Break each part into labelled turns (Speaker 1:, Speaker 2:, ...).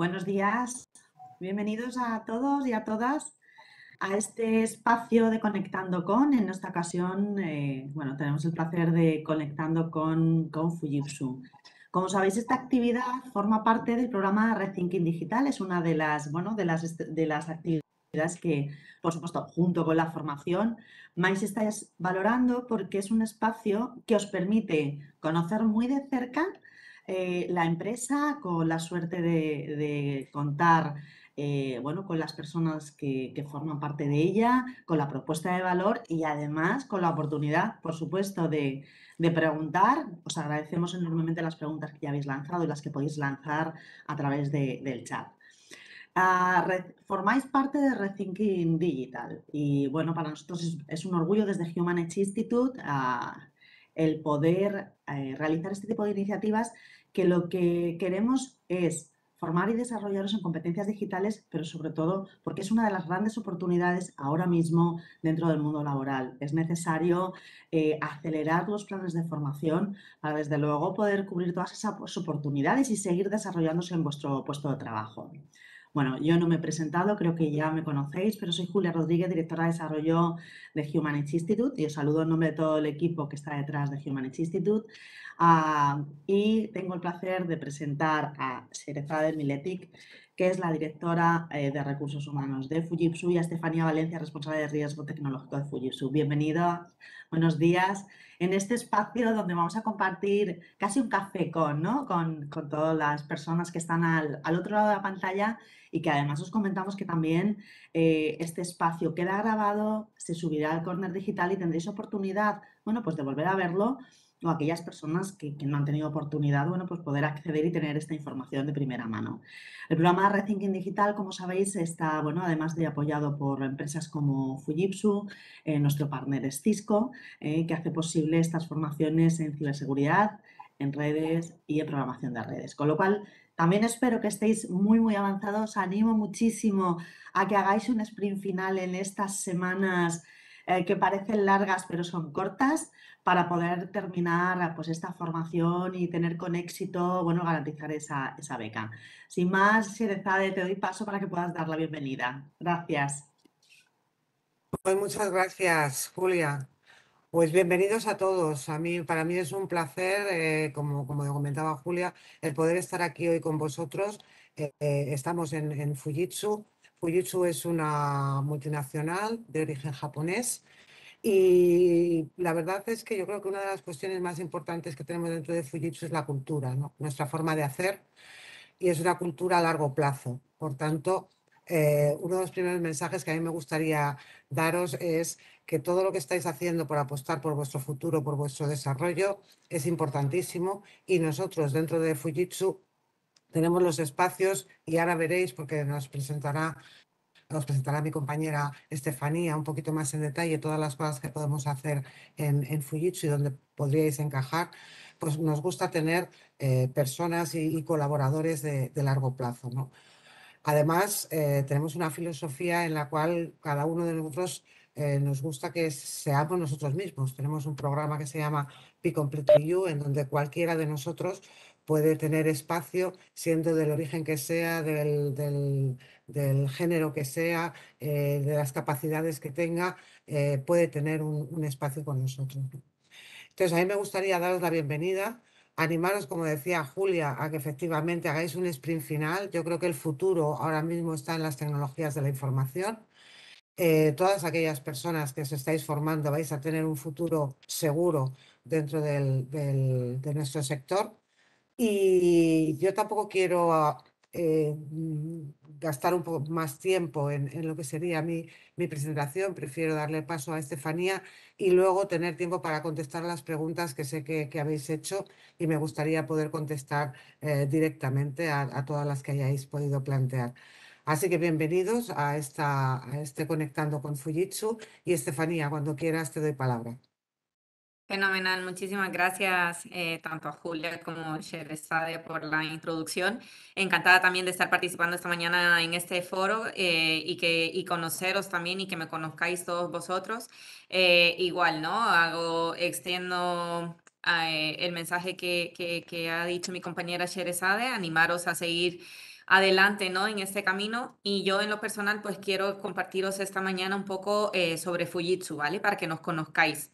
Speaker 1: Buenos días, bienvenidos a todos y a todas a este espacio de Conectando con. En esta ocasión, eh, bueno, tenemos el placer de Conectando con, con Fujitsu. Como sabéis, esta actividad forma parte del programa Rethinking Digital, es una de las, bueno, de las, de las actividades que, por supuesto, junto con la formación, más estáis valorando porque es un espacio que os permite conocer muy de cerca eh, la empresa, con la suerte de, contar eh, bueno, con las personas que, forman parte de ella, con la propuesta de valor y además con la oportunidad, por supuesto, de, preguntar. Os agradecemos enormemente las preguntas que ya habéis lanzado y las que podéis lanzar a través del chat. Ah, formáis parte de Rethinking Digital y bueno, para nosotros es, un orgullo desde Human Institute ah, el poder eh, realizar este tipo de iniciativas que lo que queremos es formar y desarrollaros en competencias digitales, pero sobre todo porque es una de las grandes oportunidades ahora mismo dentro del mundo laboral. Es necesario eh, acelerar los planes de formación para desde luego poder cubrir todas esas oportunidades y seguir desarrollándose en vuestro puesto de trabajo. Bueno, yo no me he presentado, creo que ya me conocéis, pero soy Julia Rodríguez, directora de desarrollo de human Institute y os saludo en nombre de todo el equipo que está detrás de human Institute. Ah, y tengo el placer de presentar a del Miletic, que es la directora eh, de Recursos Humanos de Fujitsu, y a Estefanía Valencia, responsable de Riesgo Tecnológico de Fujitsu. Bienvenido, buenos días. En este espacio donde vamos a compartir casi un café con, ¿no? con, todas las personas que están al, otro lado de la pantalla y que además os comentamos que también eh, este espacio queda grabado, se subirá al Corner Digital y tendréis oportunidad, bueno, pues de volver a verlo o aquellas personas que, no han tenido oportunidad, bueno, pues poder acceder y tener esta información de primera mano. El programa Red Digital, como sabéis, está, bueno, además de apoyado por empresas como Fujitsu, eh, nuestro partner es Cisco, eh, que hace posible estas formaciones en ciberseguridad, en redes y en programación de redes. Con lo cual, también espero que estéis muy, muy avanzados. Animo muchísimo a que hagáis un sprint final en estas semanas eh, que parecen largas, pero son cortas para poder terminar pues, esta formación y tener con éxito, bueno, garantizar esa, beca. Sin más, Sherezade, te doy paso para que puedas dar la
Speaker 2: bienvenida. Gracias. Pues muchas gracias, Julia. Pues bienvenidos a todos. A mí, para mí es un placer, eh, como, comentaba Julia, el poder estar aquí hoy con vosotros. Eh, eh, estamos en Fujitsu. Fujitsu es una multinacional de origen japonés y la verdad es que yo creo que una de las cuestiones más importantes que tenemos dentro de Fujitsu es la cultura, nuestra forma de hacer, y es una cultura a largo plazo. Por tanto, eh, uno de los primeros mensajes que a mí me gustaría daros es que todo lo que estáis haciendo por apostar por vuestro futuro, por vuestro desarrollo, es importantísimo y nosotros dentro de Fujitsu tenemos los espacios y ahora veréis porque nos presentará os presentará mi compañera Estefanía un poquito más en detalle todas las cosas que podemos hacer en, Fujitsu y donde podríais encajar, pues nos gusta tener eh, personas y, colaboradores de, largo plazo. ¿no? Además, eh, tenemos una filosofía en la cual cada uno de nosotros eh, nos gusta que seamos nosotros mismos. Tenemos un programa que se llama Be Complete You, en donde cualquiera de nosotros puede tener espacio, siendo del origen que sea, del, del género que sea, eh, de las capacidades que tenga, eh, puede tener un, espacio con nosotros. Entonces, a mí me gustaría daros la bienvenida, animaros, como decía Julia, a que efectivamente hagáis un sprint final. Yo creo que el futuro ahora mismo está en las tecnologías de la información. Eh, todas aquellas personas que os estáis formando vais a tener un futuro seguro dentro del, de nuestro sector. Y yo tampoco quiero gastar un poco más tiempo en, lo que sería mi, mi, presentación, prefiero darle paso a Estefanía y luego tener tiempo para contestar las preguntas que sé que, habéis hecho y me gustaría poder contestar eh, directamente a, a, todas las que hayáis podido plantear. Así que bienvenidos a, esta, a este Conectando con Fujitsu y Estefanía, cuando quieras te doy palabra.
Speaker 3: Fenomenal, muchísimas gracias eh, tanto a Julia como a Sherezade por la introducción. Encantada también de estar participando esta mañana en este foro eh, y, que, y conoceros también y que me conozcáis todos vosotros. Eh, igual, ¿no? Hago, extiendo el mensaje que, que, ha dicho mi compañera Sherezade, animaros a seguir adelante ¿no? en este camino. Y yo en lo personal, pues quiero compartiros esta mañana un poco sobre Fujitsu, ¿vale? Para que nos conozcáis.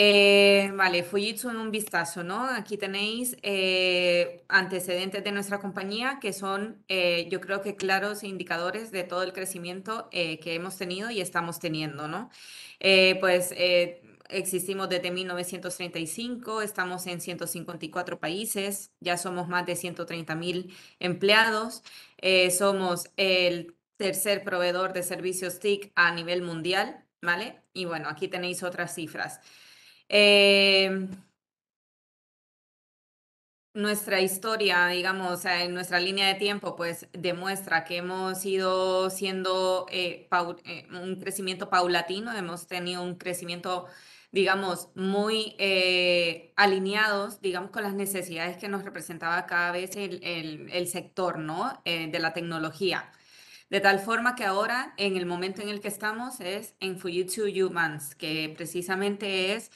Speaker 3: Eh, vale, Fujitsu en un vistazo, ¿no? Aquí tenéis eh, antecedentes de nuestra compañía que son, eh, yo creo que claros indicadores de todo el crecimiento que hemos tenido y estamos teniendo, ¿no? pues existimos desde 1935, estamos en 154 países, ya somos más de 130 mil empleados, somos el tercer proveedor de servicios TIC a nivel mundial, ¿vale? Y bueno, aquí tenéis otras cifras. Em, nuestra historia, digamos, en nuestra línea de tiempo, pues demuestra que hemos ido siendo eh, eh, un crecimiento paulatino, hemos tenido un crecimiento, digamos, muy eh, alineados, digamos, con las necesidades que nos representaba cada vez el, sector, ¿no? de la tecnología. De tal forma que ahora, en el momento en el que estamos, es en Fujitsu Humans, que precisamente es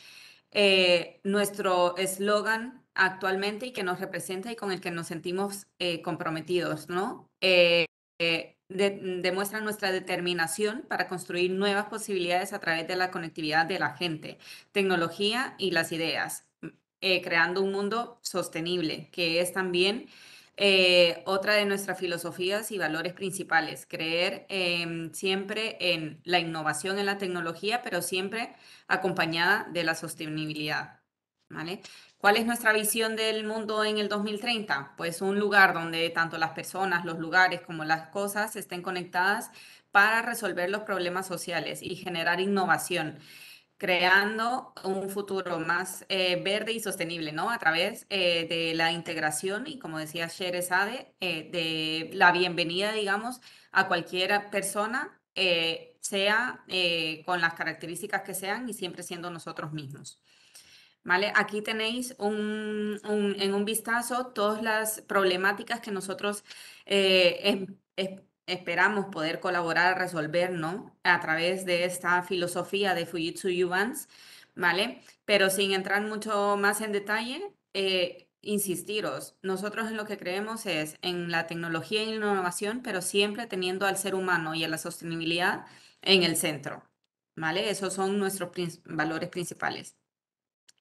Speaker 3: eh, nuestro eslogan actualmente y que nos representa y con el que nos sentimos eh, comprometidos, ¿no? Eh, demuestra nuestra determinación para construir nuevas posibilidades a través de la conectividad de la gente, tecnología y las ideas, creando un mundo sostenible, que es también eh, otra de nuestras filosofías y valores principales, creer em, siempre en la innovación en la tecnología, pero siempre acompañada de la sostenibilidad. ¿Cuál es nuestra visión del mundo en el 2030? Pues un lugar donde tanto las personas, los lugares como las cosas estén conectadas para resolver los problemas sociales y generar innovación creando un futuro más eh, verde y sostenible, ¿no? A través eh, de la integración y, como decía Sherezade, eh, de la bienvenida, digamos, a cualquier persona, eh, sea con las características que sean y siempre siendo nosotros mismos. ¿Vale? Aquí tenéis un, en un vistazo todas las problemáticas que nosotros eh, em, esperamos poder colaborar a resolver, ¿no? A través de esta filosofía de Fujitsu Uvans, ¿vale? Pero sin entrar mucho más en detalle, eh, insistiros, nosotros en lo que creemos es en la tecnología y innovación, pero siempre teniendo al ser humano y a la sostenibilidad en el centro, ¿vale? Esos son nuestros valores principales.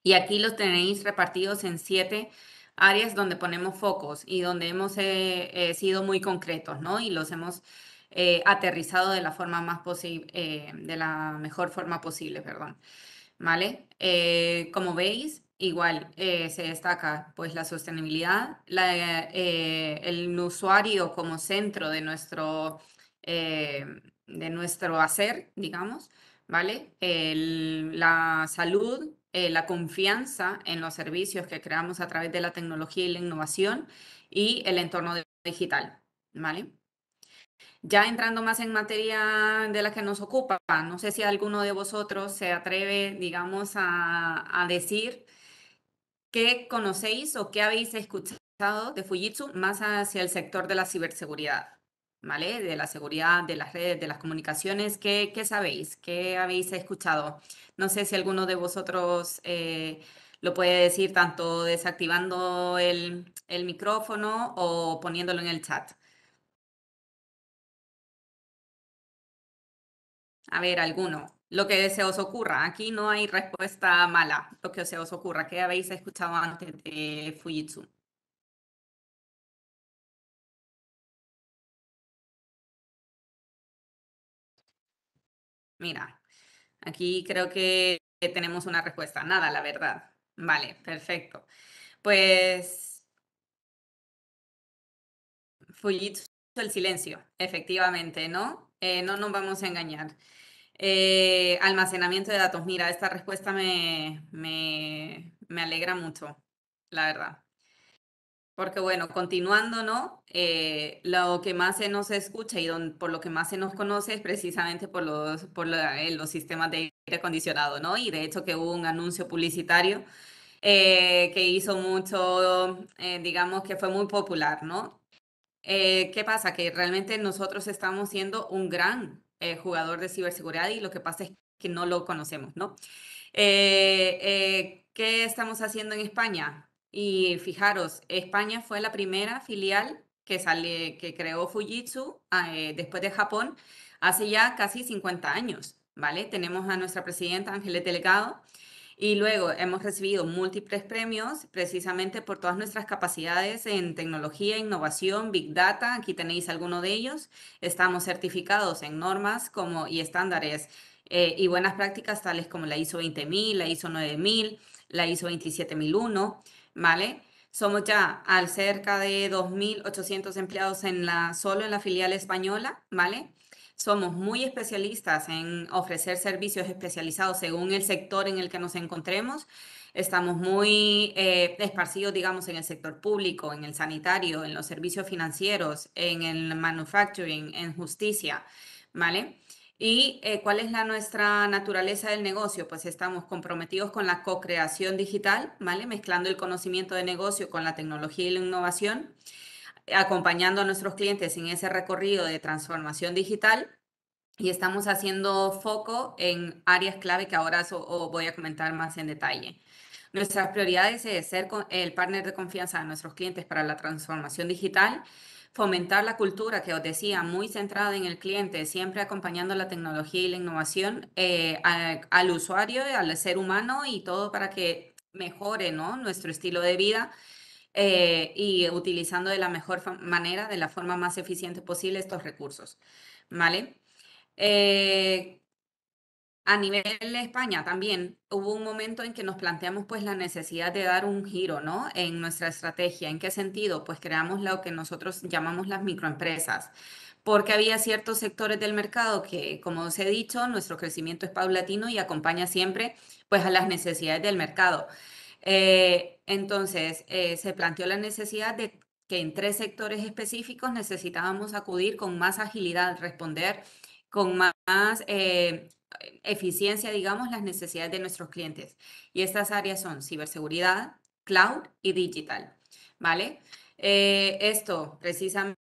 Speaker 3: Y aquí los tenéis repartidos en siete áreas donde ponemos focos y donde hemos eh, eh, sido muy concretos, ¿no? Y los hemos eh, aterrizado de la forma más posible, de la mejor forma posible, perdón. ¿Vale? como veis, igual se destaca pues la sostenibilidad, el usuario como centro de nuestro, de nuestro hacer, digamos, ¿vale? la salud, eh, la confianza en los servicios que creamos a través de la tecnología y la innovación y el entorno digital, ¿vale? Ya entrando más en materia de la que nos ocupa, no sé si alguno de vosotros se atreve, digamos, a, a decir qué conocéis o qué habéis escuchado de Fujitsu más hacia el sector de la ciberseguridad. ¿vale? De la seguridad, de las redes, de las comunicaciones. ¿Qué, sabéis? ¿Qué habéis escuchado? No sé si alguno de vosotros eh, lo puede decir tanto desactivando el, el micrófono o poniéndolo en el chat. A ver, alguno. Lo que se os ocurra. Aquí no hay respuesta mala. Lo que se os ocurra. ¿Qué habéis escuchado antes de Fujitsu? Mira, aquí creo que tenemos una respuesta. Nada, la verdad. Vale, perfecto. Pues Fujitsu, el silencio, efectivamente, ¿no? Eh, no nos vamos a engañar. Eh, almacenamiento de datos. Mira, esta respuesta me alegra mucho, la verdad. Porque bueno, continuando, ¿no? Eh, lo que más se nos escucha y por lo que más se nos conoce es precisamente por los, por eh, los sistemas de aire acondicionado, ¿no? Y de hecho que hubo un anuncio publicitario eh, que hizo mucho, digamos que fue muy popular, ¿no? ¿Qué pasa? Que realmente nosotros estamos siendo un gran jugador de ciberseguridad y lo que pasa es que no lo conocemos, ¿no? ¿Qué estamos haciendo en España? Y fijaros, España fue la primera filial que, sale, que creó Fujitsu ah, eh, después de Japón hace ya casi 50 años, ¿vale? Tenemos a nuestra presidenta Ángeles Delgado y luego hemos recibido múltiples premios precisamente por todas nuestras capacidades en tecnología, innovación, Big Data. Aquí tenéis alguno de ellos. Estamos certificados en normas como, y estándares eh, y buenas prácticas tales como la ISO 20000, la ISO 9000, la ISO 27001. ¿vale? Somos ya al cerca de 2.800 empleados en la, solo en la filial española, ¿vale? Somos muy especialistas en ofrecer servicios especializados según el sector en el que nos encontremos. Estamos muy eh, esparcidos, digamos, en el sector público, en el sanitario, en los servicios financieros, en el manufacturing, en justicia, ¿vale? ¿Y eh, cuál es la nuestra naturaleza del negocio? Pues estamos comprometidos con la co-creación digital, ¿vale? Mezclando el conocimiento de negocio con la tecnología y la innovación, acompañando a nuestros clientes en ese recorrido de transformación digital y estamos haciendo foco en áreas clave que ahora os voy a comentar más en detalle. Nuestras prioridades es ser el partner de confianza de nuestros clientes para la transformación digital, fomentar la cultura que os decía, muy centrada en el cliente, siempre acompañando la tecnología y la innovación eh, al usuario, al ser humano y todo para que mejore ¿no? nuestro estilo de vida. Eh, y utilizando de la mejor manera, de la forma más eficiente posible estos recursos. ¿Vale? Eh, a nivel de España también hubo un momento en que nos planteamos pues la necesidad de dar un giro, ¿no? En nuestra estrategia. ¿En qué sentido? Pues creamos lo que nosotros llamamos las microempresas, porque había ciertos sectores del mercado que, como os he dicho, nuestro crecimiento es paulatino y acompaña siempre pues a las necesidades del mercado. Eh, entonces, eh, se planteó la necesidad de que en tres sectores específicos necesitábamos acudir con más agilidad, responder con más eh, eficiencia, digamos, las necesidades de nuestros clientes. Y estas áreas son ciberseguridad, cloud y digital, ¿vale? Eh, esto precisamente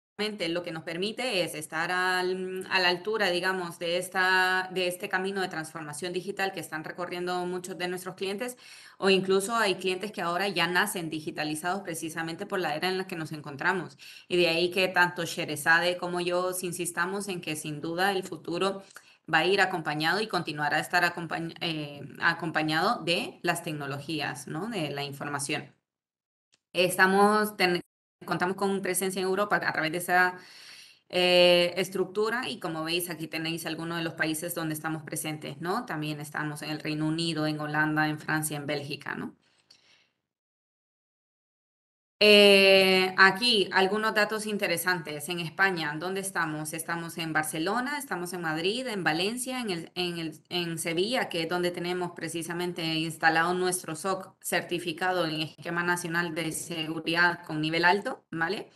Speaker 3: lo que nos permite es estar a la altura, digamos, de, esta, de este camino de transformación digital que están recorriendo muchos de nuestros clientes o incluso hay clientes que ahora ya nacen digitalizados precisamente por la era en la que nos encontramos. Y de ahí que tanto Sherezade como yo insistamos en que sin duda el futuro va a ir acompañado y continuará a estar eh, acompañado de las tecnologías, ¿no? de la información. Estamos, contamos con presencia en Europa a través de esa eh, estructura y como veis aquí tenéis algunos de los países donde estamos presentes, ¿no? También estamos en el Reino Unido, en Holanda, en Francia, en Bélgica, ¿no? Eh, aquí algunos datos interesantes. En España, ¿dónde estamos? Estamos en Barcelona, estamos en Madrid, en Valencia, en, el, en, el, en Sevilla, que es donde tenemos precisamente instalado nuestro SOC certificado en Esquema Nacional de Seguridad con nivel alto, ¿vale?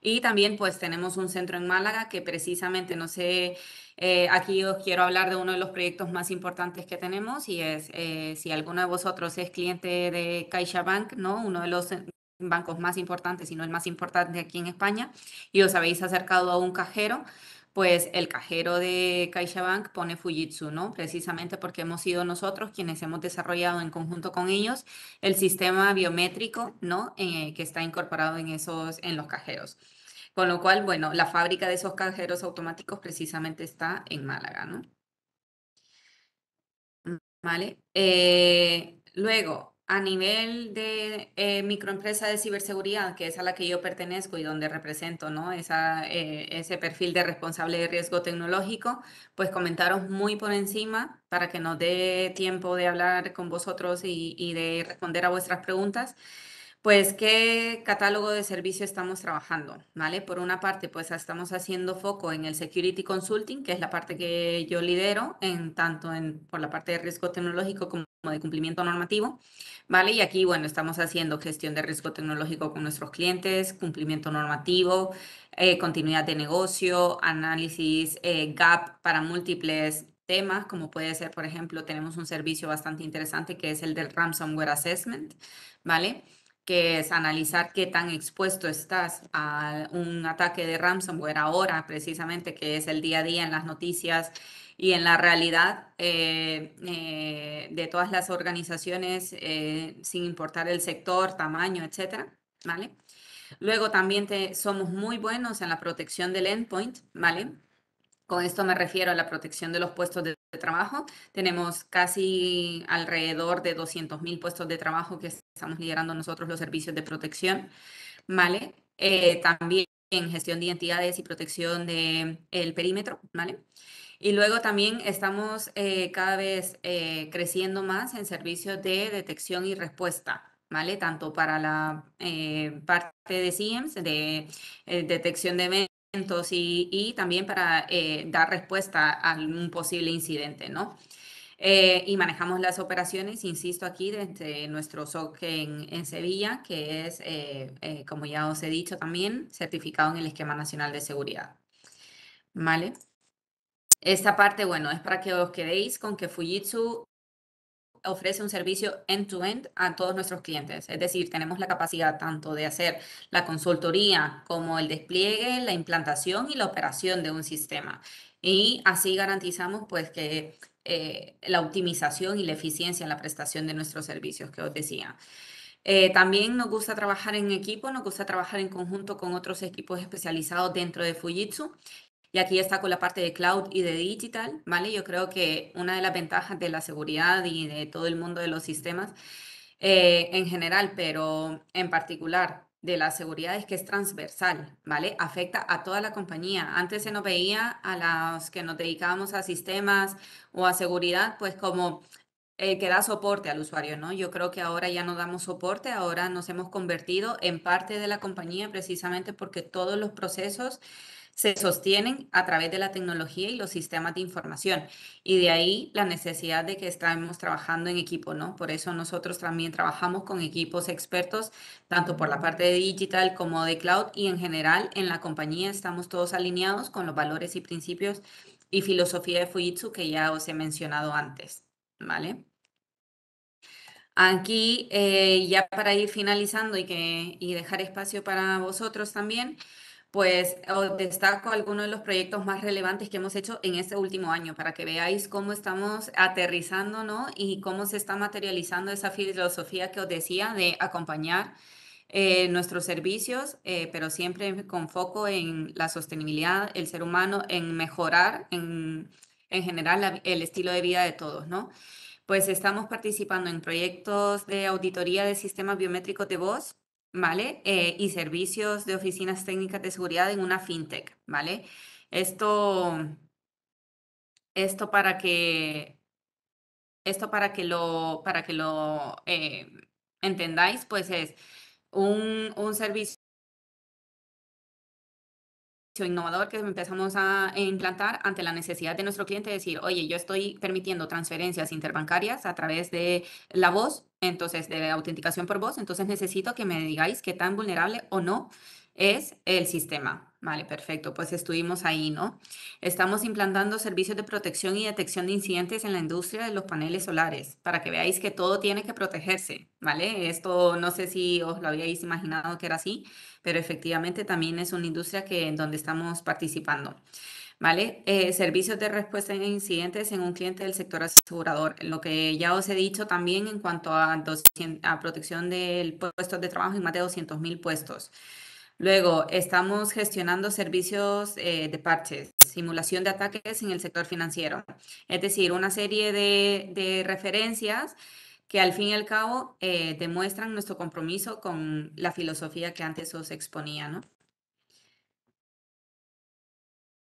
Speaker 3: Y también pues tenemos un centro en Málaga que precisamente, no sé, eh, aquí os quiero hablar de uno de los proyectos más importantes que tenemos y es eh, si alguno de vosotros es cliente de CaixaBank, ¿no? Uno de los bancos más importantes, sino el más importante aquí en España, y os habéis acercado a un cajero, pues el cajero de CaixaBank pone Fujitsu, ¿no? Precisamente porque hemos sido nosotros quienes hemos desarrollado en conjunto con ellos el sistema biométrico, ¿no? Eh, que está incorporado en esos, en los cajeros. Con lo cual, bueno, la fábrica de esos cajeros automáticos precisamente está en Málaga, ¿no? Vale. Eh, luego, a nivel de eh, microempresa de ciberseguridad, que es a la que yo pertenezco y donde represento ¿no? Esa, eh, ese perfil de responsable de riesgo tecnológico, pues comentaros muy por encima para que nos dé tiempo de hablar con vosotros y, y de responder a vuestras preguntas. Pues, ¿qué catálogo de servicio estamos trabajando? ¿Vale? Por una parte, pues estamos haciendo foco en el Security Consulting, que es la parte que yo lidero, en tanto en, por la parte de riesgo tecnológico como como de cumplimiento normativo, ¿vale? Y aquí, bueno, estamos haciendo gestión de riesgo tecnológico con nuestros clientes, cumplimiento normativo, eh, continuidad de negocio, análisis eh, gap para múltiples temas, como puede ser, por ejemplo, tenemos un servicio bastante interesante que es el del Ransomware Assessment, ¿vale? que es analizar qué tan expuesto estás a un ataque de ransomware ahora, precisamente, que es el día a día en las noticias, y en la realidad eh, eh, de todas las organizaciones, eh, sin importar el sector, tamaño, etcétera, ¿vale? Luego también te, somos muy buenos en la protección del endpoint, ¿vale? Con esto me refiero a la protección de los puestos de, trabajo. Tenemos casi alrededor de 200.000 puestos de trabajo que estamos liderando nosotros los servicios de protección, ¿vale? también en gestión de identidades y protección del el perímetro, ¿vale? Y luego también estamos eh, cada vez eh, creciendo más en servicios de detección y respuesta. ¿Vale? Tanto para la eh, parte de CIEMS, de detección de eventos y, también para dar respuesta a un posible incidente, ¿no? y manejamos las operaciones, insisto, aquí desde nuestro SOC en, Sevilla, que es, como ya os he dicho también, certificado en el Esquema Nacional de Seguridad. ¿Vale? Esta parte, bueno, es para que os quedéis con que Fujitsu ofrece un servicio end-to-end a todos nuestros clientes. Es decir, tenemos la capacidad tanto de hacer la consultoría como el despliegue, la implantación y la operación de un sistema. Y así garantizamos pues que eh, la optimización y la eficiencia en la prestación de nuestros servicios que os decía. Eh, también nos gusta trabajar en equipo, nos gusta trabajar en conjunto con otros equipos especializados dentro de Fujitsu y aquí está con la parte de cloud y de digital, ¿vale? Yo creo que una de las ventajas de la seguridad y de todo el mundo de los sistemas eh, en general, pero en particular de la seguridad es que es transversal, ¿vale? Afecta a toda la compañía. Antes se nos veía a los que nos dedicábamos a sistemas o a seguridad, pues como el eh, que da soporte al usuario, ¿no? Yo creo que ahora ya no damos soporte, ahora nos hemos convertido en parte de la compañía precisamente porque todos los procesos se sostienen a través de la tecnología y los sistemas de información. Y de ahí la necesidad de que estemos trabajando en equipo, ¿no? Por eso nosotros también trabajamos con equipos expertos, tanto por la parte de digital como de cloud y en general en la compañía estamos todos alineados con los valores y principios y filosofía de Fujitsu que ya os he mencionado antes, ¿vale? Aquí, eh, ya para ir finalizando y, que, y dejar espacio para vosotros también, pues os destaco algunos de los proyectos más relevantes que hemos hecho en este último año para que veáis cómo estamos aterrizando ¿no? y cómo se está materializando esa filosofía que os decía de acompañar eh, nuestros servicios, eh, pero siempre con foco en la sostenibilidad, el ser humano, en mejorar en, general el estilo de vida de todos. ¿no? Pues estamos participando en proyectos de auditoría de sistemas biométricos de voz ¿vale? Eh, y servicios de oficinas técnicas de seguridad en una fintech, ¿vale? Esto, esto para que, esto para que lo, para que lo eh, entendáis, pues es un servicio innovador que empezamos a eh, implantar ante la necesidad de nuestro cliente, decir, oye, yo estoy permitiendo transferencias interbancarias a través de la voz, entonces de autenticación por voz, entonces necesito que me digáis qué tan vulnerable o no es el sistema. Vale, perfecto. Pues estuvimos ahí, ¿no? Estamos implantando servicios de protección y detección de incidentes en la industria de los paneles solares, para que veáis que todo tiene que protegerse, ¿vale? Esto no sé si os lo habíais imaginado que era así, pero efectivamente también es una industria que, en donde estamos participando. ¿Vale? Eh, servicios de respuesta en incidentes en un cliente del sector asegurador. Lo que ya os he dicho también en cuanto a, a protección del puesto de trabajo en más de 200.000 puestos. Luego, estamos gestionando servicios eh, de parches, simulación de ataques en el sector financiero. Es decir, una serie de, referencias que al fin y al cabo eh, demuestran nuestro compromiso con la filosofía que antes os exponía, ¿no?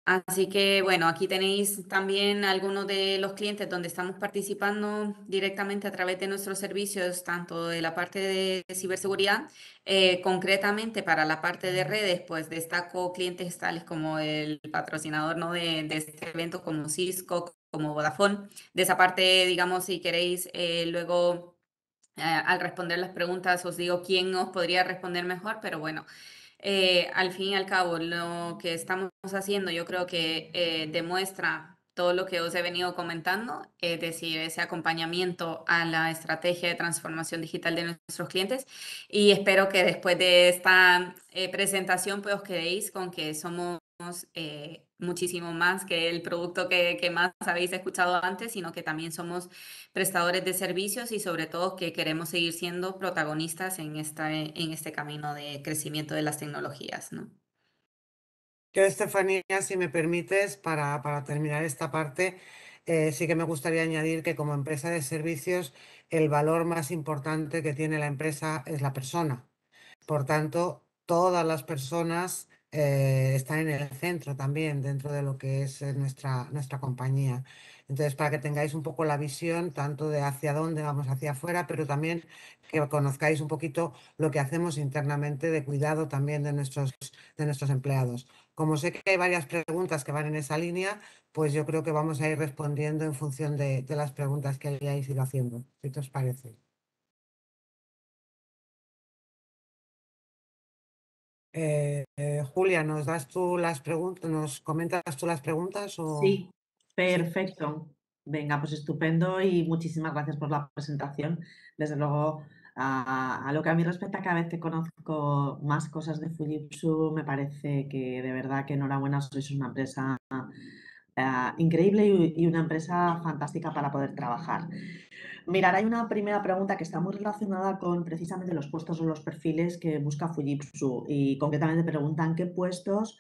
Speaker 3: Así que bueno, aquí tenéis también algunos de los clientes donde estamos participando directamente a través de nuestros servicios, tanto de la parte de ciberseguridad, eh, concretamente para la parte de redes, pues destaco clientes tales como el patrocinador ¿no? de, este evento, como Cisco, como Vodafone. De esa parte, digamos, si queréis eh, luego eh, al responder las preguntas os digo quién os podría responder mejor, pero bueno. Eh, al fin y al cabo, lo que estamos haciendo yo creo que eh, demuestra todo lo que os he venido comentando, es decir, ese acompañamiento a la estrategia de transformación digital de nuestros clientes. Y espero que después de esta eh, presentación pues os quedéis con que somos eh, muchísimo más que el producto que, más habéis escuchado antes, sino que también somos prestadores de servicios y sobre todo que queremos seguir siendo protagonistas en, esta, en este camino de
Speaker 2: crecimiento de las tecnologías. ¿no? Estefanía, si me permites, para, terminar esta parte, eh, sí que me gustaría añadir que como empresa de servicios, el valor más importante que tiene la empresa es la persona. Por tanto, todas las personas eh, Está en el centro también, dentro de lo que es eh, nuestra, nuestra compañía. Entonces, para que tengáis un poco la visión, tanto de hacia dónde vamos hacia afuera, pero también que conozcáis un poquito lo que hacemos internamente de cuidado también de nuestros, de nuestros empleados. Como sé que hay varias preguntas que van en esa línea, pues yo creo que vamos a ir respondiendo en función de, de las preguntas que hayáis ido haciendo, si os parece. Eh, eh, Julia, ¿nos das tú las preguntas? ¿Nos comentas tú las preguntas? Sí, perfecto. Venga, pues estupendo y muchísimas gracias por la
Speaker 1: presentación. Desde luego, a, lo que a mí respecta, cada vez que conozco más cosas de Fujitsu, me parece que de verdad que enhorabuena, sois una empresa eh, increíble y, una empresa fantástica para poder trabajar. Mirar, hay una primera pregunta que está muy relacionada con precisamente los puestos o los perfiles que busca Fujitsu y concretamente preguntan qué puestos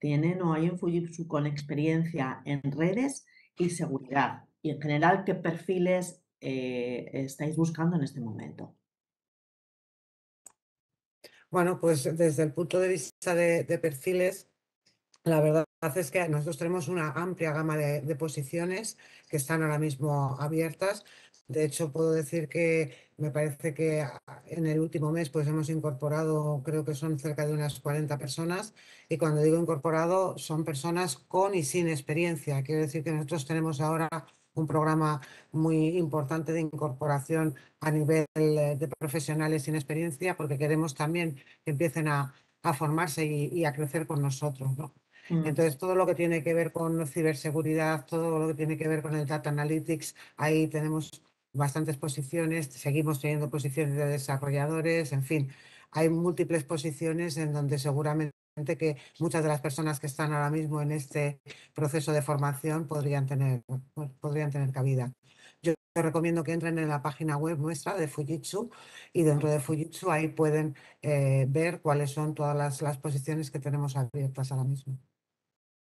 Speaker 1: tienen o hay en Fujitsu con experiencia en redes y seguridad y en general qué perfiles eh,
Speaker 2: estáis buscando en este momento. Bueno, pues desde el punto de vista de, perfiles, la verdad es que nosotros tenemos una amplia gama de, posiciones que están ahora mismo abiertas. De hecho, puedo decir que me parece que ah, en el último mes pues hemos incorporado, creo que son cerca de unas 40 personas, y cuando digo incorporado son personas con y sin experiencia. Quiero decir que nosotros tenemos ahora un programa muy importante de incorporación a nivel eh, de profesionales sin experiencia, porque queremos también que empiecen a, formarse y, a crecer con nosotros. ¿no? Mm. Entonces, todo lo que tiene que ver con ciberseguridad, todo lo que tiene que ver con el data analytics, ahí tenemos bastantes posiciones, seguimos teniendo posiciones de desarrolladores, en fin, hay múltiples posiciones en donde seguramente que muchas de las personas que están ahora mismo en este proceso de formación podrían tener, podrían tener cabida. Yo recomiendo que entren en la página web nuestra de Fujitsu y dentro de Fujitsu ahí pueden eh, ver cuáles son todas las, las posiciones que tenemos abiertas ahora mismo.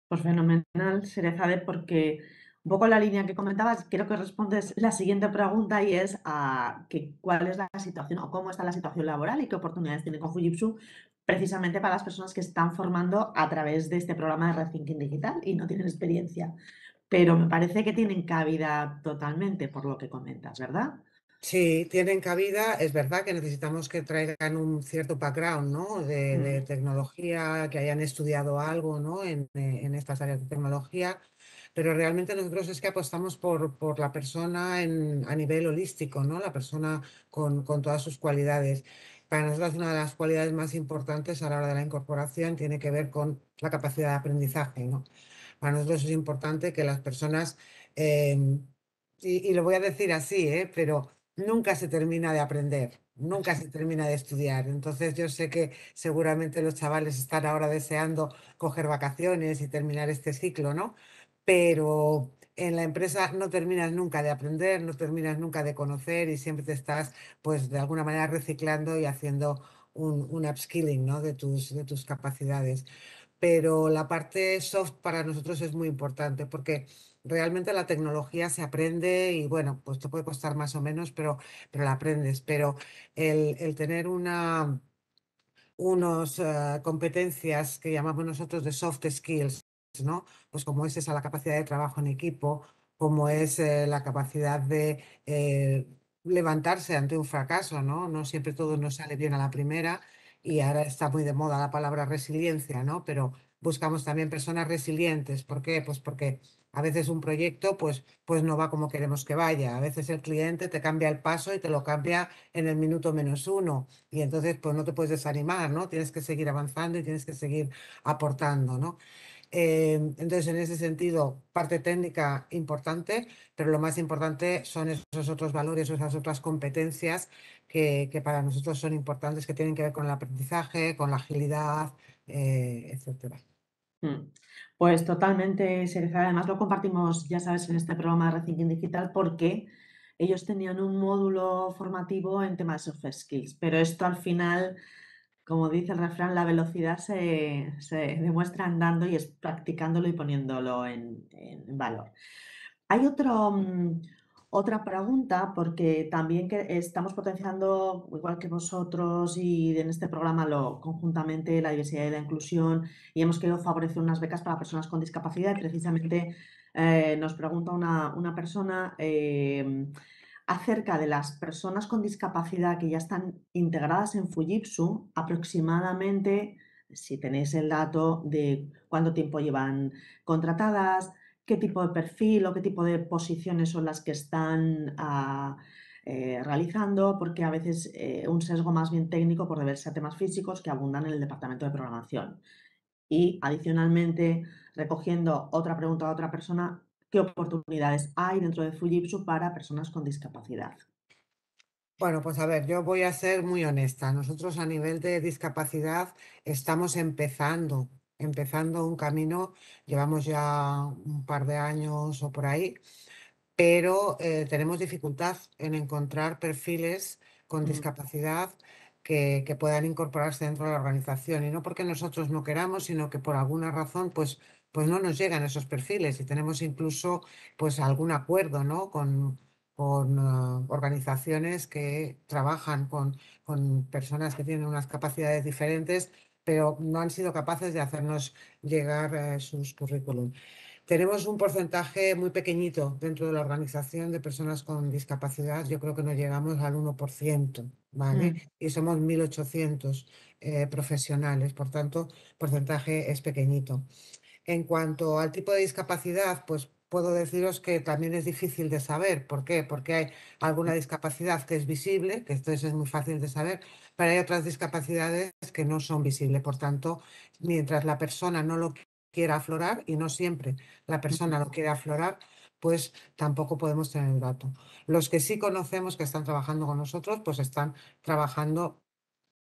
Speaker 2: Pues fenomenal,
Speaker 1: Serezade, porque un poco la línea que comentabas, creo que respondes la siguiente pregunta y es a que, cuál es la situación o cómo está la situación laboral y qué oportunidades tiene con Fujitsu precisamente para las personas que están formando a través de este programa de Rethinking Digital y no tienen experiencia. Pero me
Speaker 2: parece que tienen cabida totalmente por lo que comentas, ¿verdad? Sí, tienen cabida. Es verdad que necesitamos que traigan un cierto background de, mm. tecnología, que hayan estudiado algo en estas áreas de tecnología pero realmente nosotros es que apostamos por, la persona en, a nivel holístico, ¿no? La persona con, todas sus cualidades. Para nosotros una de las cualidades más importantes a la hora de la incorporación tiene que ver con la capacidad de aprendizaje, ¿no? Para nosotros es importante que las personas, eh, y, y, lo voy a decir así, ¿eh? pero nunca se termina de aprender, nunca se termina de estudiar. Entonces yo sé que seguramente los chavales están ahora deseando coger vacaciones y terminar este ciclo, ¿no? pero en la empresa no terminas nunca de aprender, no terminas nunca de conocer y siempre te estás, pues, de alguna manera reciclando y haciendo un, upskilling, ¿no? De tus, de tus capacidades. Pero la parte soft para nosotros es muy importante porque realmente la tecnología se aprende y bueno, pues te puede costar más o menos, pero, la aprendes. Pero el, tener una unas eh, competencias que llamamos nosotros de soft skills, ¿no? Pues como es esa la capacidad de trabajo en equipo, como es eh, la capacidad de eh, levantarse ante un fracaso, ¿no? No siempre todo nos sale bien a la primera y ahora está muy de moda la palabra resiliencia, ¿no? Pero buscamos también personas resilientes. ¿Por qué? Pues porque a veces un proyecto pues, pues no va como queremos que vaya. A veces el cliente te cambia el paso y te lo cambia en el minuto menos uno. Y entonces pues no te puedes desanimar, ¿no? Tienes que seguir avanzando y tienes que seguir aportando, ¿no? Eh, entonces, en ese sentido, parte técnica importante, pero lo más importante son esos otros valores, esas otras competencias que, para nosotros son importantes, que tienen que ver con el aprendizaje, con la agilidad, etc. Eh, etcétera. Hmm. Pues totalmente, Sergio.
Speaker 1: Además lo compartimos, ya sabes, en este programa de Rethinking Digital porque ellos tenían un módulo formativo en temas de soft skills, pero esto al final como dice el refrán, la velocidad se, demuestra andando y es practicándolo y poniéndolo en, valor. Hay otro, mm, otra pregunta, porque también que estamos potenciando, igual que vosotros y en este programa, lo, conjuntamente la diversidad y la inclusión, y hemos querido favorecer unas becas para personas con discapacidad. Y precisamente eh, nos pregunta una, persona eh, acerca de las personas con discapacidad que ya están integradas en Fujitsu, aproximadamente, si tenéis el dato de cuánto tiempo llevan contratadas, qué tipo de perfil o qué tipo de posiciones son las que están ah, eh, realizando, porque a veces eh, un sesgo más bien técnico por deberse a temas físicos que abundan en el departamento de programación. Y adicionalmente, recogiendo otra pregunta de otra persona, qué oportunidades hay dentro de Fujitsu para personas con discapacidad.
Speaker 2: Bueno, pues a ver, yo voy a ser muy honesta. Nosotros a nivel de discapacidad estamos empezando, empezando un camino, llevamos ya un par de años o por ahí, pero eh, tenemos dificultad en encontrar perfiles con mm. discapacidad que, puedan incorporarse dentro de la organización. Y no porque nosotros no queramos, sino que por alguna razón, pues pues no nos llegan esos perfiles y tenemos incluso pues algún acuerdo ¿no? con, con ah, organizaciones que trabajan con, con, personas que tienen unas capacidades diferentes, pero no han sido capaces de hacernos llegar eh, sus currículum. Tenemos un porcentaje muy pequeñito dentro de la organización de personas con discapacidad, yo creo que no llegamos al 1%. ¿Vale? Mm. Y somos 1.800 eh, profesionales, por tanto, el porcentaje es pequeñito. En cuanto al tipo de discapacidad, pues puedo deciros que también es difícil de saber. ¿Por qué? Porque hay alguna discapacidad que es visible, que esto es muy fácil de saber, pero hay otras discapacidades que no son visibles. Por tanto, mientras la persona no lo quiera aflorar, y no siempre la persona lo quiere aflorar, pues tampoco podemos tener el dato. Los que sí conocemos que están trabajando con nosotros, pues están trabajando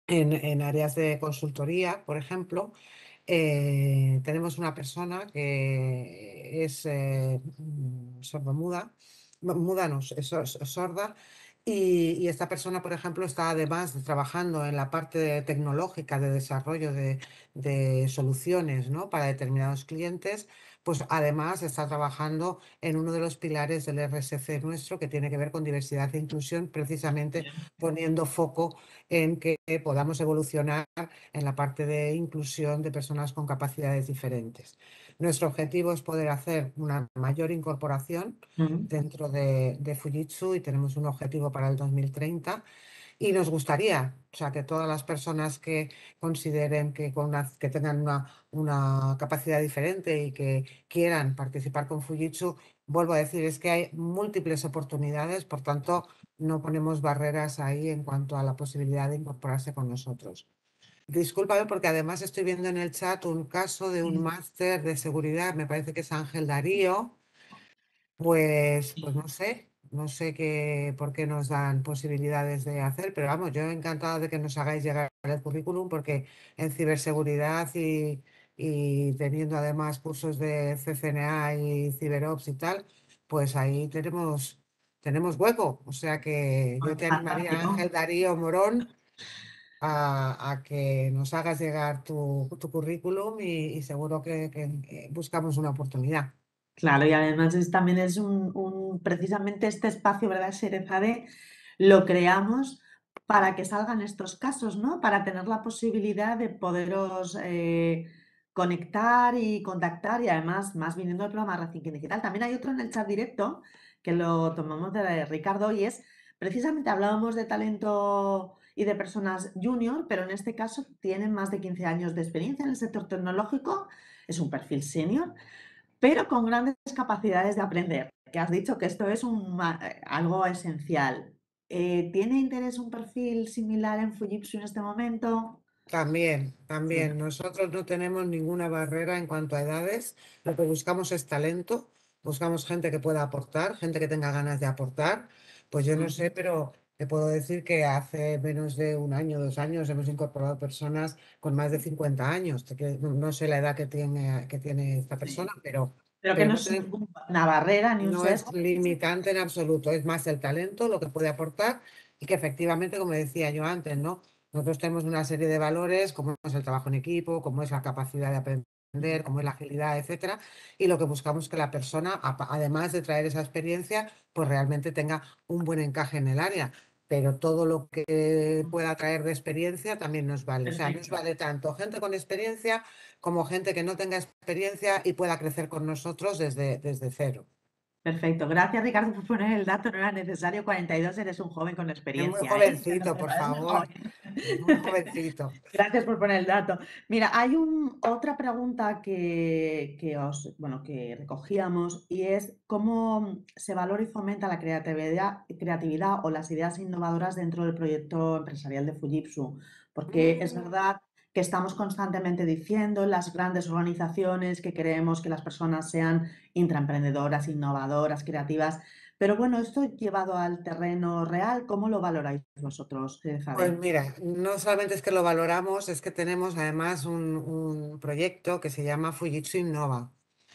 Speaker 2: en, en áreas de consultoría, por ejemplo, eh, tenemos una persona que es eh, mm, sorda muda muda no, es sorda, y, esta persona, por ejemplo, está además trabajando en la parte tecnológica de desarrollo de, soluciones para determinados clientes pues además está trabajando en uno de los pilares del RSC nuestro que tiene que ver con diversidad e inclusión, precisamente poniendo foco en que podamos evolucionar en la parte de inclusión de personas con capacidades diferentes. Nuestro objetivo es poder hacer una mayor incorporación dentro de, de Fujitsu y tenemos un objetivo para el 2030 y nos gustaría o sea, que todas las personas que consideren que, con que tengan una, una, capacidad diferente y que quieran participar con Fujitsu, vuelvo a decir, es que hay múltiples oportunidades, por tanto, no ponemos barreras ahí en cuanto a la posibilidad de incorporarse con nosotros. Discúlpame porque además estoy viendo en el chat un caso de un máster de seguridad, me parece que es Ángel Darío. Pues, pues no sé, no sé qué, por qué nos dan posibilidades de hacer, pero vamos, yo encantada de que nos hagáis llegar el currículum porque en ciberseguridad y, teniendo además cursos de CCNA y CiberOps y tal, pues ahí tenemos, tenemos hueco. O sea que yo pues te animaría, Ángel Darío Morón, a, que nos hagas llegar tu, currículum y, seguro que buscamos una oportunidad.
Speaker 1: Claro, y además también es un, precisamente este espacio, ¿verdad? de lo creamos para que salgan estos casos, ¿no? Para tener la posibilidad de poderos eh, conectar y contactar y además, más viniendo del programa Racing Digital, también hay otro en el chat directo que lo tomamos de Ricardo y es, precisamente hablábamos de talento y de personas junior, pero en este caso tienen más de 15 años de experiencia en el sector tecnológico, es un perfil senior pero con grandes capacidades de aprender, que has dicho que esto es eh, algo esencial. Eh, ¿Tiene interés un perfil similar en Fujitsu en este momento? También,
Speaker 2: también. Nosotros no tenemos ninguna barrera en cuanto a edades. Lo que buscamos es talento, buscamos gente que pueda aportar, gente que tenga ganas de aportar. Pues yo no sé, pero te puedo decir que hace menos de un año, dos años, hemos incorporado personas con más de 50 años. No sé la edad que tiene, que tiene esta persona, pero... Pero, que no es una barrera ni un No es limitante en absoluto, es más el talento, lo que puede aportar y que efectivamente, como decía yo antes, ¿no? Nosotros tenemos una serie de valores, como es el trabajo en equipo, como es la capacidad de aprender, cómo es la agilidad, etcétera, y lo que buscamos es que la persona, además de traer esa experiencia, pues realmente tenga un buen encaje en el área pero todo lo que pueda traer de experiencia también nos vale. O sea, nos vale tanto gente con experiencia como gente que no tenga experiencia y pueda crecer con nosotros desde, desde cero. Perfecto. Gracias, Ricardo, por poner el dato. No era necesario. 42, eres un joven
Speaker 1: con experiencia. ¿eh? muy jovencito, por favor. muy jovencito. Gracias por poner el dato. Mira, hay un, otra pregunta que, os, bueno, que recogíamos y es cómo se valora y fomenta la creatividad, creatividad o las ideas innovadoras dentro del proyecto empresarial de Fujitsu. Porque mm. es verdad que estamos constantemente diciendo en las grandes organizaciones que queremos que las personas sean intraemprendedoras, innovadoras, creativas. Pero bueno, esto llevado al terreno real, ¿cómo lo valoráis vosotros, eh, Javier? Pues mira,
Speaker 2: no solamente es que lo valoramos, es que tenemos además un proyecto que se llama Fujitsu Innova.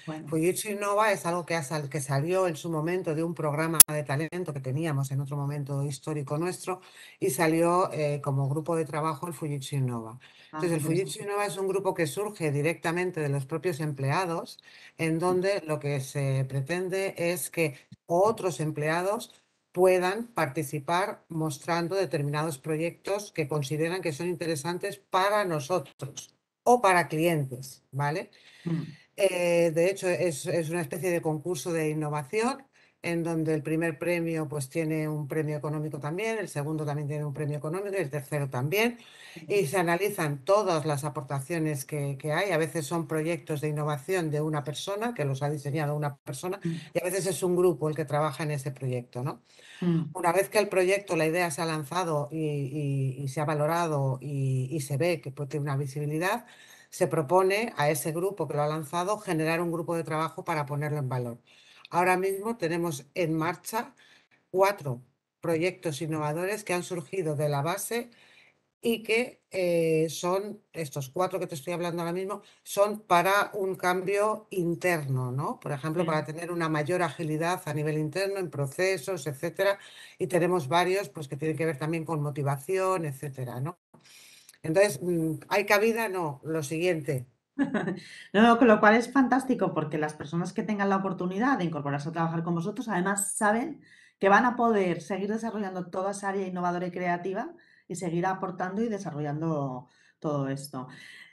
Speaker 2: Fujitsu pues Innova es algo que, que salió en su momento de un programa de talento que teníamos en otro momento histórico nuestro y salió eh, como grupo de trabajo el Fujitsu Innova.
Speaker 1: Ah, Entonces, el Fujitsu
Speaker 2: Innova es un grupo que surge directamente de los propios empleados, en mm. donde lo que se pretende es que otros empleados puedan participar mostrando determinados proyectos que consideran que son interesantes para nosotros o para clientes, ¿vale? Mm. Eh, de hecho, es, una especie de concurso de innovación en donde el primer premio pues tiene un premio económico también, el segundo también tiene un premio económico y el tercero también. Y se analizan todas las aportaciones que, hay. A veces son proyectos de innovación de una persona, que los ha diseñado una persona, mm. y a veces es un grupo el que trabaja en ese proyecto. Mm. Una vez que el proyecto, la idea se ha lanzado y, se ha valorado y, se ve que pues, tiene una visibilidad, se propone a ese grupo que lo ha lanzado generar un grupo de trabajo para ponerlo en valor. Ahora mismo tenemos en marcha cuatro proyectos innovadores que han surgido de la base y que eh, son, estos cuatro que te estoy hablando ahora mismo, son para un cambio interno, ¿no? Por ejemplo, mm. para tener una mayor agilidad a nivel interno en procesos, etcétera. Y tenemos varios pues, que tienen que ver también con motivación, etcétera, ¿no? Entonces, mm, ¿hay cabida? No, lo siguiente. no, con lo cual es fantástico porque las personas que tengan la
Speaker 1: oportunidad de incorporarse a trabajar con vosotros, además saben que van a poder seguir desarrollando toda esa área innovadora y creativa y seguir aportando y desarrollando todo esto.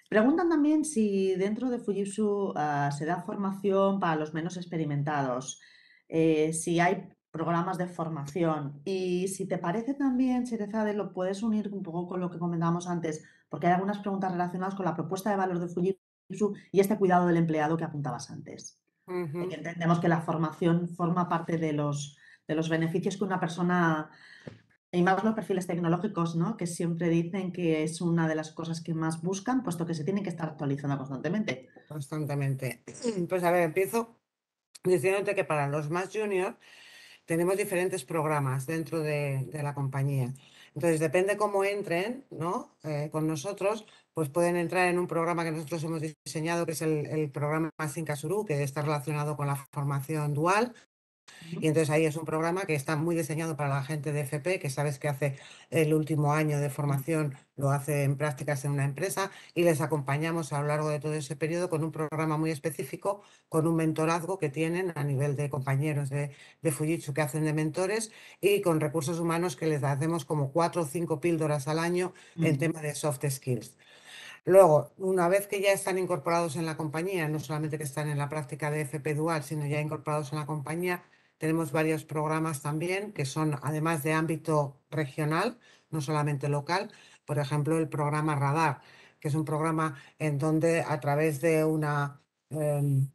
Speaker 1: Preguntan también si dentro de Fujitsu ah, se da formación para los menos experimentados, eh, si hay programas de formación. Y si te parece también, de lo puedes unir un poco con lo que comentábamos antes, porque hay algunas preguntas relacionadas con la propuesta de valor de Fujitsu y este cuidado del empleado que apuntabas antes.
Speaker 2: Entendemos que la
Speaker 1: formación forma parte de los, de los beneficios que una persona, y más los perfiles tecnológicos, ¿no? que siempre dicen que es una de las cosas que más buscan, puesto que
Speaker 2: se tienen que estar actualizando constantemente. Constantemente. Pues a ver, empiezo diciéndote que para los más juniors, tenemos diferentes programas dentro de, la compañía. Entonces, depende cómo entren ¿no? Eh, con nosotros, pues pueden entrar en un programa que nosotros hemos diseñado, que es el, programa Sincasuru, que está relacionado con la formación dual, y entonces ahí es un programa que está muy diseñado para la gente de FP, que sabes que hace el último año de formación, lo hace en prácticas en una empresa y les acompañamos a lo largo de todo ese periodo con un programa muy específico, con un mentorazgo que tienen a nivel de compañeros de, Fujitsu que hacen de mentores y con recursos humanos que les hacemos como cuatro o cinco píldoras al año en tema de soft skills. Luego, una vez que ya están incorporados en la compañía, no solamente que están en la práctica de FP Dual, sino ya incorporados en la compañía, tenemos varios programas también que son, además de ámbito regional, no solamente local, por ejemplo, el programa Radar, que es un programa en donde a través de una em,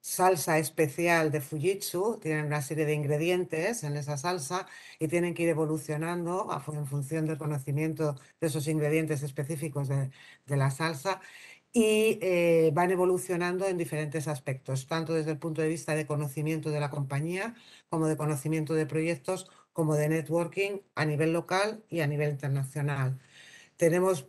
Speaker 2: salsa especial de Fujitsu, tienen una serie de ingredientes en esa salsa y tienen que ir evolucionando en función del conocimiento de esos ingredientes específicos de la salsa y eh, van evolucionando en diferentes aspectos, tanto desde el punto de vista de conocimiento de la compañía, como de conocimiento de proyectos, como de networking a nivel local y a nivel internacional. Tenemos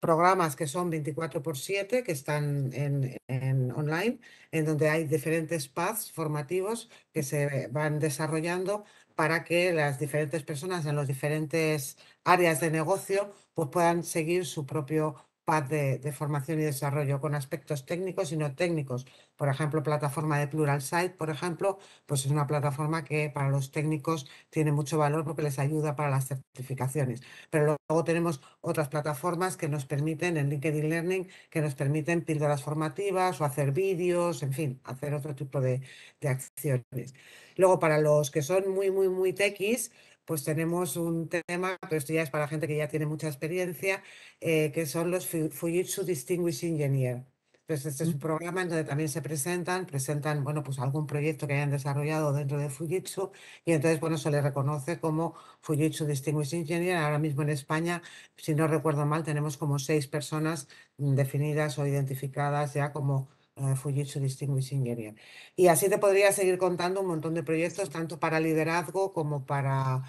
Speaker 2: programas que son 24 por 7, que están en, online, en donde hay diferentes paths formativos que se van desarrollando para que las diferentes personas en las diferentes áreas de negocio pues puedan seguir su propio PAD de, formación y desarrollo con aspectos técnicos y no técnicos. Por ejemplo, plataforma de Site, por ejemplo, pues es una plataforma que para los técnicos tiene mucho valor porque les ayuda para las certificaciones. Pero luego tenemos otras plataformas que nos permiten, en LinkedIn Learning, que nos permiten píldoras formativas o hacer vídeos, en fin, hacer otro tipo de, de acciones. Luego, para los que son muy, muy, muy techis, pues tenemos un tema, pero esto ya es para gente que ya tiene mucha experiencia, eh, que son los Fujitsu Distinguished Engineer. entonces este es un mm. programa en donde también se presentan, presentan, bueno, pues algún proyecto que hayan desarrollado dentro de Fujitsu y entonces, bueno, se le reconoce como Fujitsu Distinguished Engineer. Ahora mismo en España, si no recuerdo mal, tenemos como seis personas definidas o identificadas ya como Fujitsu Distinguished Engineer. Y así te podría seguir contando un montón de proyectos, tanto para liderazgo como para,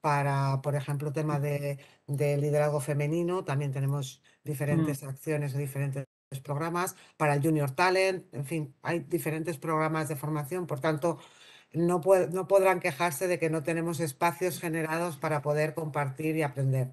Speaker 2: para por ejemplo, tema de, liderazgo femenino. También tenemos mm. diferentes acciones o diferentes programas para el Junior Talent. En fin, hay diferentes programas de formación. Por tanto, no, no podrán quejarse de que no tenemos espacios generados para poder compartir y aprender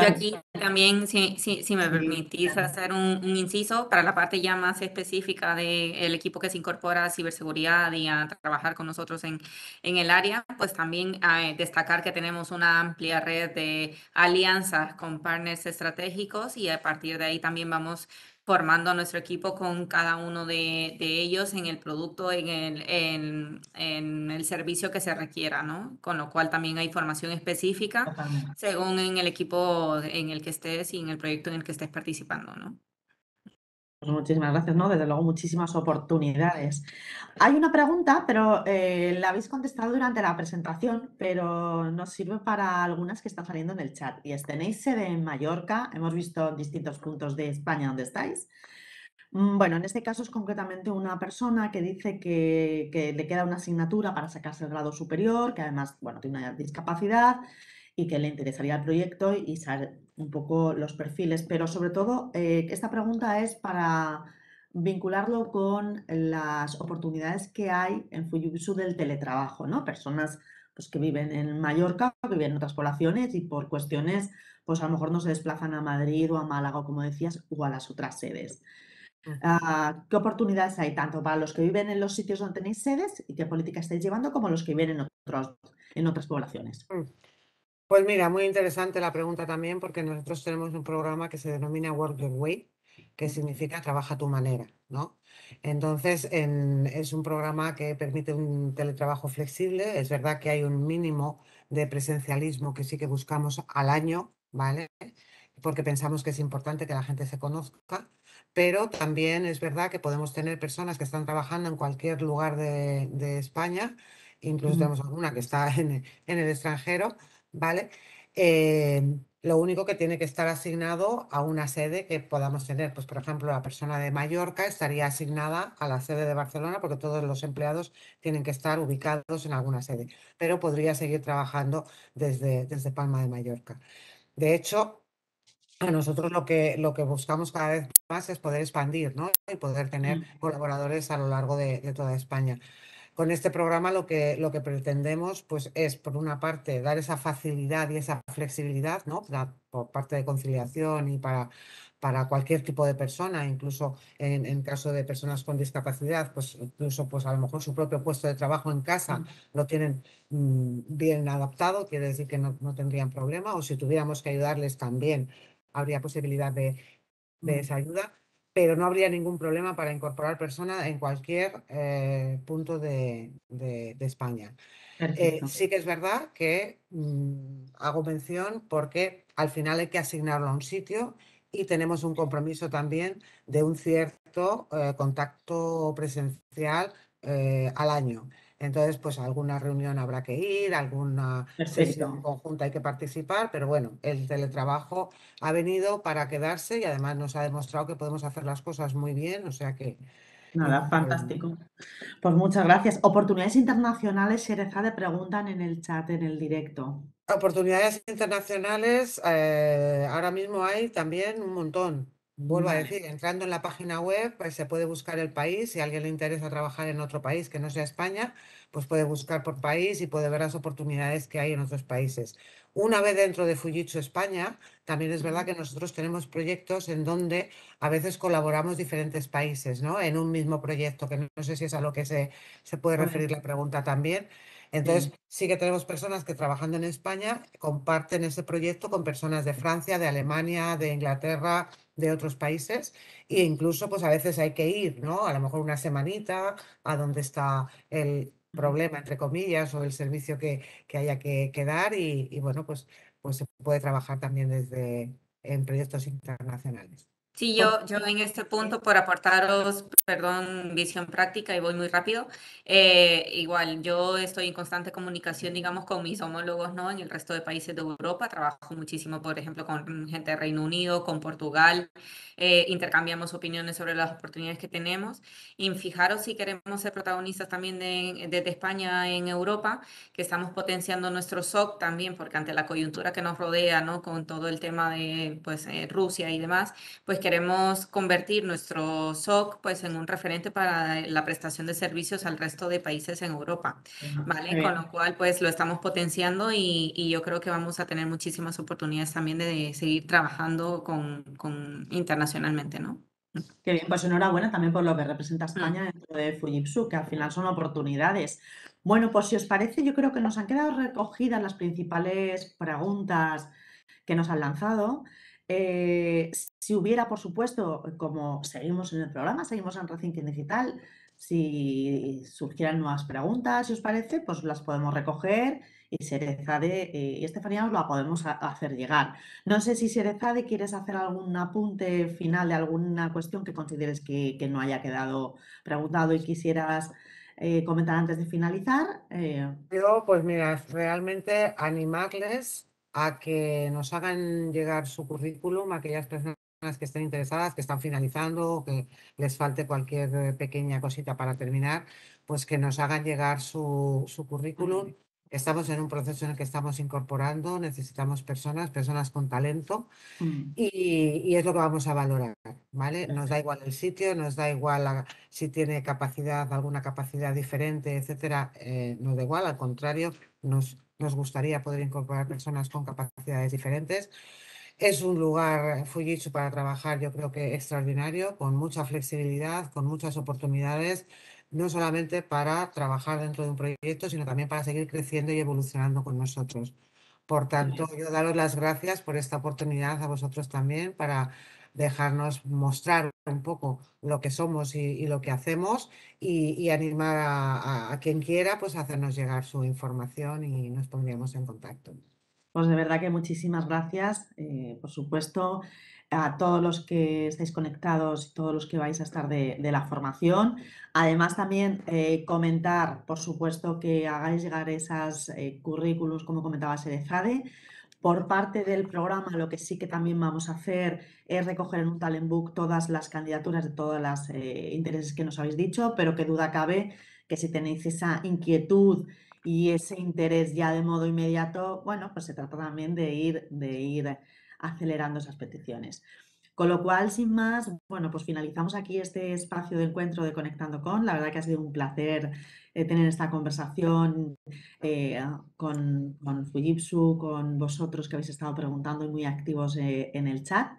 Speaker 2: aquí
Speaker 3: también, si, me permitís hacer un, inciso para la parte ya más específica del equipo que se incorpora a ciberseguridad y a trabajar con nosotros en, en el área, pues también eh, destacar que tenemos una amplia red de alianzas con partners estratégicos y a partir de ahí también vamos formando a nuestro equipo con cada uno de, ellos en el producto, en el, servicio que se requiera, ¿no? Con lo cual también hay formación específica según en el equipo en el que estés y en el proyecto en el que estés participando, ¿no?
Speaker 1: Pues muchísimas gracias, ¿no? Desde luego, muchísimas oportunidades. Hay una pregunta, pero eh, la habéis contestado durante la presentación, pero nos sirve para algunas que están saliendo en el chat. Y es, tenéis sede en Mallorca, hemos visto distintos puntos de España donde estáis. Mm, bueno, en este caso es concretamente una persona que dice que, que le queda una asignatura para sacarse el grado superior, que además, bueno, tiene una discapacidad y que le interesaría el proyecto y saber un poco los perfiles. Pero sobre todo, eh, esta pregunta es para vincularlo con las oportunidades que hay en Fujitsu del teletrabajo, ¿no? Personas pues, que viven en Mallorca, que viven en otras poblaciones y por cuestiones, pues a lo mejor no se desplazan a Madrid o a Málaga, como decías, o a las otras sedes. Ah, ¿Qué oportunidades hay tanto para los que viven en los sitios donde tenéis sedes y qué política estáis llevando como los que viven en, otros, en otras poblaciones?
Speaker 2: Mm. Pues mira, muy interesante la pregunta también porque nosotros tenemos un programa que se denomina Work Your Way, que significa trabaja tu manera, ¿no? Entonces, es un programa que permite un teletrabajo flexible. Es verdad que hay un mínimo de presencialismo que sí que buscamos al año, ¿vale? Porque pensamos que es importante que la gente se conozca, pero también es verdad que podemos tener personas que están trabajando en cualquier lugar de, España, incluso tenemos alguna que está en el extranjero, ¿vale? Em, lo único que tiene que estar asignado a una sede que podamos tener. Pues, por ejemplo, la persona de Mallorca estaría asignada a la sede de Barcelona porque todos los empleados tienen que estar ubicados en alguna sede, pero podría seguir trabajando desde, desde Palma de Mallorca. De hecho, a nosotros lo que, lo que buscamos cada vez más es poder expandir y poder tener mm. colaboradores a lo largo de toda España con este programa lo que, lo que pretendemos pues, es, por una parte, dar esa facilidad y esa flexibilidad ¿no? por parte de conciliación y para, para cualquier tipo de persona, incluso en, en, caso de personas con discapacidad, pues incluso pues a lo mejor su propio puesto de trabajo en casa mm. lo tienen mm, bien adaptado, quiere decir que no, tendrían problema, o si tuviéramos que ayudarles también habría posibilidad de, de mm. esa ayuda pero no habría ningún problema para incorporar personas en cualquier eh, punto de, España.
Speaker 1: Eh, sí
Speaker 2: que es verdad que mm, hago mención porque al final hay que asignarlo a un sitio y tenemos un compromiso también de un cierto eh, contacto presencial al año. Entonces, pues alguna reunión habrá que ir, alguna sesión conjunta hay que participar, pero bueno, el teletrabajo ha venido para quedarse y además nos ha demostrado que podemos hacer las cosas muy bien, o sea que... Nada, eh, fantástico.
Speaker 1: Pues muchas gracias. Oportunidades internacionales, Sereza, le preguntan en el chat, en el directo.
Speaker 2: Oportunidades internacionales, eh, ahora mismo hay también un montón. Vuelvo a decir, entrando en la página web pues, se puede buscar el país, si a alguien le interesa trabajar en otro país que no sea España, pues puede buscar por país y puede ver las oportunidades que hay en otros países. Una vez dentro de Fujitsu España, también es verdad que nosotros tenemos proyectos en donde a veces colaboramos diferentes países, ¿no? En un mismo proyecto, que no sé si es a lo que se, se puede referir la pregunta también. Entonces, sí. que tenemos personas que trabajando en España comparten ese proyecto con personas de Francia, de Alemania, de Inglaterra, de otros países e incluso pues a veces hay que ir, ¿no? A lo mejor una semanita a donde está el problema, entre comillas, o el servicio que, que haya que, dar y, y, bueno, pues, pues se puede trabajar también desde en proyectos internacionales.
Speaker 3: Sí, yo, yo en este punto, por aportaros, perdón, visión práctica y voy muy rápido, eh, igual yo estoy en constante comunicación, digamos, con mis homólogos, ¿no? En el resto de países de Europa, trabajo muchísimo, por ejemplo, con gente de Reino Unido, con Portugal, eh, intercambiamos opiniones sobre las oportunidades que tenemos. Y fijaros si queremos ser protagonistas también de, desde España en Europa, que estamos potenciando nuestro SOC también, porque ante la coyuntura que nos rodea, ¿no? Con todo el tema de, pues, eh, Rusia y demás, pues que queremos convertir nuestro SOC pues, en un referente para la prestación de servicios al resto de países en Europa,
Speaker 2: ¿vale? Con lo
Speaker 3: cual, pues lo estamos potenciando y, yo creo que vamos a tener muchísimas oportunidades también de seguir trabajando con, internacionalmente,
Speaker 1: ¿no? Qué bien, pues enhorabuena también por lo que representa España dentro de Fujitsu, que al final son oportunidades. Bueno, pues si os parece, yo creo que nos han quedado recogidas las principales preguntas que nos han lanzado. Eh, si hubiera, por supuesto, como seguimos en el programa, seguimos en Rethinking Digital, si surgieran nuevas preguntas, si os parece, pues las podemos recoger y Serezade eh, y Estefanía nos la podemos hacer llegar. No sé si Serezade quieres hacer algún apunte final de alguna cuestión que consideres que, no haya quedado preguntado y quisieras eh, comentar antes de finalizar.
Speaker 2: Yo, pues mira, realmente animarles a que nos hagan llegar su currículum aquellas personas que estén interesadas, que están finalizando, que les falte cualquier eh, pequeña cosita para terminar, pues que nos hagan llegar su, currículum. Estamos en un proceso en el que estamos incorporando, necesitamos personas, personas con talento mm. y, y, es lo que vamos a valorar, ¿vale? Nos da igual el sitio, nos da igual si tiene capacidad, alguna capacidad diferente, etcétera, no eh, nos da igual, al contrario, nos nos gustaría poder incorporar personas con capacidades diferentes. Es un lugar, Fujitsu, para trabajar, yo creo que extraordinario, con mucha flexibilidad, con muchas oportunidades, no solamente para trabajar dentro de un proyecto, sino también para seguir creciendo y evolucionando con nosotros. Por tanto, yo daros las gracias por esta oportunidad a vosotros también para dejarnos mostrar un poco lo que somos y, lo que hacemos y, animar a, quien quiera pues hacernos llegar su información y nos pondríamos en contacto. Pues
Speaker 1: de verdad que muchísimas gracias, eh, por supuesto, a todos los que estáis conectados y todos los que vais a estar de, la formación. Además, también eh, comentar, por supuesto, que hagáis llegar esos eh, currículos, como comentaba Serezade, por parte del programa, lo que sí que también vamos a hacer es recoger en un talent book todas las candidaturas de todos los eh, intereses que nos habéis dicho, pero que duda cabe que si tenéis esa inquietud y ese interés ya de modo inmediato, bueno, pues se trata también de ir, de ir acelerando esas peticiones. Con lo cual, sin más, bueno, pues finalizamos aquí este espacio de encuentro de Conectando con. La verdad que ha sido un placer eh, tener esta conversación eh, con, con Fujitsu, con vosotros que habéis estado preguntando y muy activos eh, en el chat.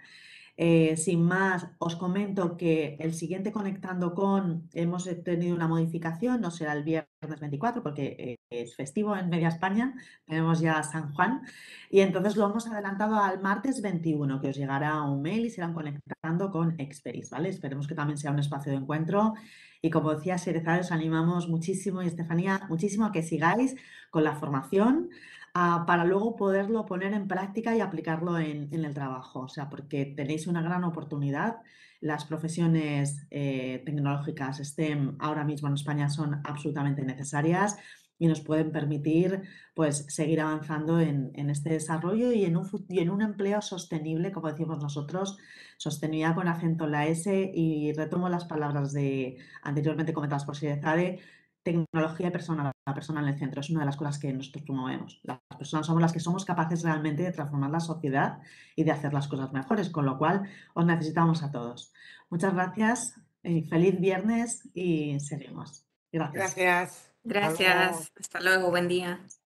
Speaker 1: Eh, sin más, os comento que el siguiente Conectando con hemos tenido una modificación, no será el viernes 24 porque eh, es festivo en media España, tenemos ya San Juan, y entonces lo hemos adelantado al martes 21, que os llegará un mail y serán Conectando con Experis, ¿vale? Esperemos que también sea un espacio de encuentro y como decía Serezar, os animamos muchísimo y Estefanía, muchísimo a que sigáis con la formación, Ah, para luego poderlo poner en práctica y aplicarlo en, el trabajo. O sea, porque tenéis una gran oportunidad. Las profesiones eh, tecnológicas STEM ahora mismo en España son absolutamente necesarias y nos pueden permitir pues, seguir avanzando en, este desarrollo y en, un, empleo sostenible, como decimos nosotros, sostenibilidad con acento en la S y retomo las palabras de anteriormente comentadas por de tecnología y personal la persona en el centro. Es una de las cosas que nosotros promovemos. Las personas somos las que somos capaces realmente de transformar la sociedad y de hacer las cosas mejores, con lo cual os necesitamos a todos. Muchas gracias, y eh, feliz viernes y seguimos.
Speaker 2: Gracias. Gracias. Hasta luego buen día.